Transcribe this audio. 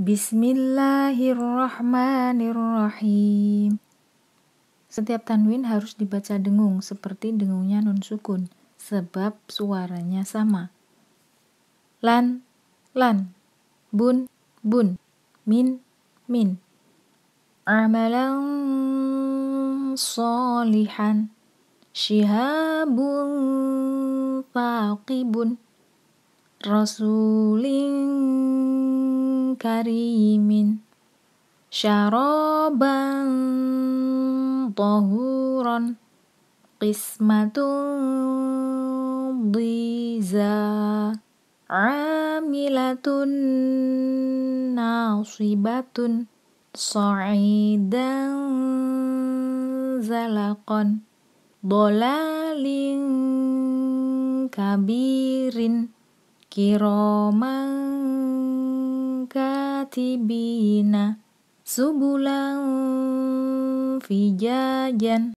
Bismillahirrahmanirrahim. Setiap tanwin harus dibaca dengung seperti dengungnya nun sukun, sebab suaranya sama. Lan, lan, bun, bun, min, min. Amalan solihan, shihabun taqibun, rasulin Karimin, sya robang, pohuron, prisma tun, nasibatun, ramila zalakon, nau sribat tun, soaidang, kabirin, kiroma katibina subulau fijajan